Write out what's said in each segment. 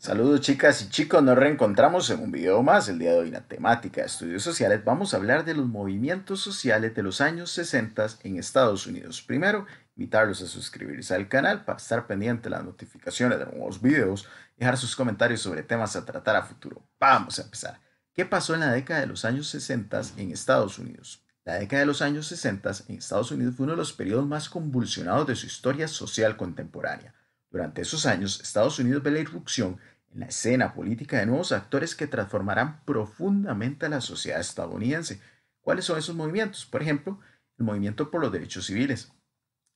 Saludos chicas y chicos, nos reencontramos en un video más el día de hoy en la temática de estudios sociales. Vamos a hablar de los movimientos sociales de los años 60 en Estados Unidos. Primero, invitarlos a suscribirse al canal para estar pendiente de las notificaciones de nuevos videos, dejar sus comentarios sobre temas a tratar a futuro. Vamos a empezar. ¿Qué pasó en la década de los años 60 en Estados Unidos? La década de los años 60 en Estados Unidos fue uno de los periodos más convulsionados de su historia social contemporánea durante esos años, Estados Unidos ve la irrupción en la escena política de nuevos actores que transformarán profundamente a la sociedad estadounidense. ¿Cuáles son esos movimientos? Por ejemplo, el movimiento por los derechos civiles.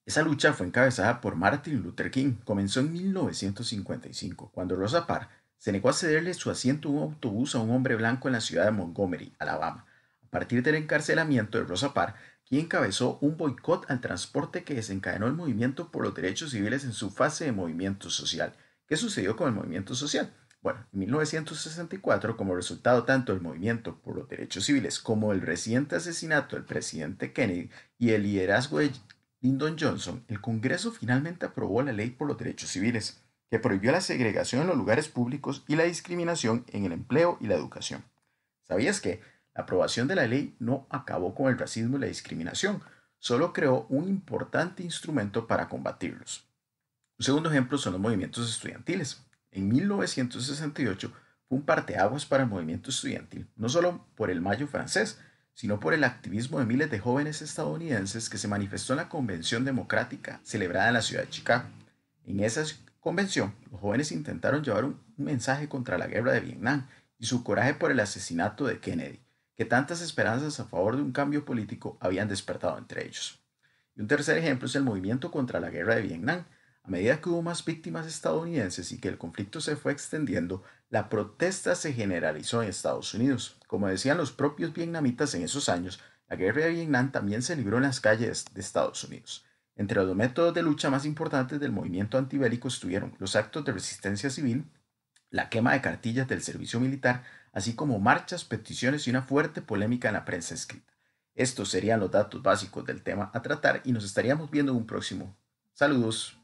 Esa lucha fue encabezada por Martin Luther King. Comenzó en 1955, cuando Rosa Parks se negó a cederle su asiento en un autobús a un hombre blanco en la ciudad de Montgomery, Alabama. A partir del encarcelamiento de Rosa Parks, y encabezó un boicot al transporte que desencadenó el movimiento por los derechos civiles en su fase de movimiento social. ¿Qué sucedió con el movimiento social? Bueno, en 1964, como resultado tanto del movimiento por los derechos civiles como el reciente asesinato del presidente Kennedy y el liderazgo de Lyndon Johnson, el Congreso finalmente aprobó la ley por los derechos civiles, que prohibió la segregación en los lugares públicos y la discriminación en el empleo y la educación. ¿Sabías que la aprobación de la ley no acabó con el racismo y la discriminación, solo creó un importante instrumento para combatirlos. Un segundo ejemplo son los movimientos estudiantiles. En 1968 fue un parteaguas para el movimiento estudiantil, no solo por el Mayo francés, sino por el activismo de miles de jóvenes estadounidenses que se manifestó en la Convención Democrática celebrada en la ciudad de Chicago. En esa convención, los jóvenes intentaron llevar un mensaje contra la guerra de Vietnam y su coraje por el asesinato de Kennedy, tantas esperanzas a favor de un cambio político habían despertado entre ellos. Y un tercer ejemplo es el movimiento contra la guerra de Vietnam. A medida que hubo más víctimas estadounidenses y que el conflicto se fue extendiendo, la protesta se generalizó en Estados Unidos. Como decían los propios vietnamitas en esos años, la guerra de Vietnam también se libró en las calles de Estados Unidos. Entre los métodos de lucha más importantes del movimiento antibélico estuvieron los actos de resistencia civil, la quema de cartillas del servicio militar, así como marchas, peticiones y una fuerte polémica en la prensa escrita. Estos serían los datos básicos del tema a tratar y nos estaríamos viendo en un próximo. Saludos.